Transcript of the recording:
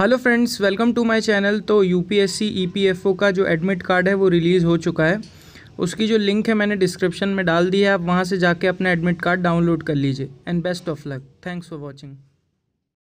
hello friends welcome to my channel तो UPSC EPFO e का जो एडमिट कार्ड है वो रिलीज़ हो चुका है उसकी जो लिंक है मैंने डिस्क्रिप्शन में डाल दी है आप वहाँ से जाके अपना एडमिट कार्ड डाउनलोड कर लीजिए and best of luck thanks for watching